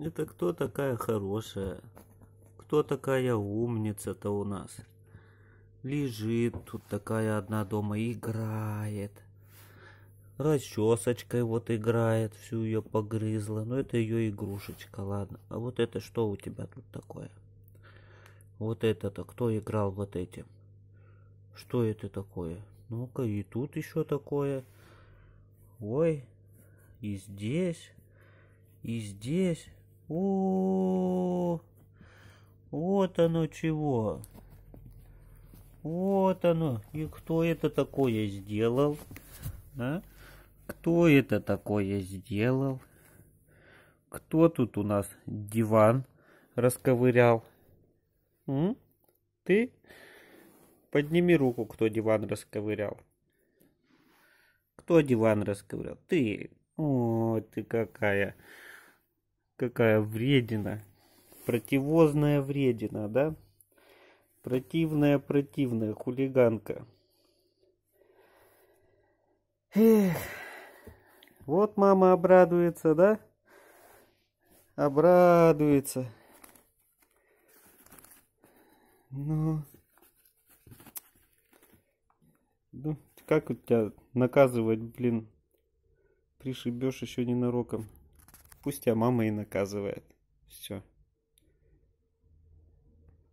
Это кто такая хорошая? Кто такая умница-то у нас? Лежит тут такая одна дома, играет. Расчесочкой вот играет, всю ее погрызла. Но ну, это ее игрушечка, ладно. А вот это что у тебя тут такое? Вот это-то, кто играл вот этим? Что это такое? Ну-ка, и тут еще такое. Ой, и здесь, и здесь. О, вот оно чего. Вот оно. И кто это такое сделал? А? Кто это такое сделал? Кто тут у нас диван расковырял? М? Ты? Подними руку, кто диван расковырял. Кто диван расковырял? Ты. О, ты какая какая вредина. Противозная вредина, да? Противная, противная хулиганка. Эх. Вот мама обрадуется, да? Обрадуется. Ну. Ну, как у тебя наказывать, блин? Пришибешь еще ненароком. Пусть тебя мама и наказывает. Все.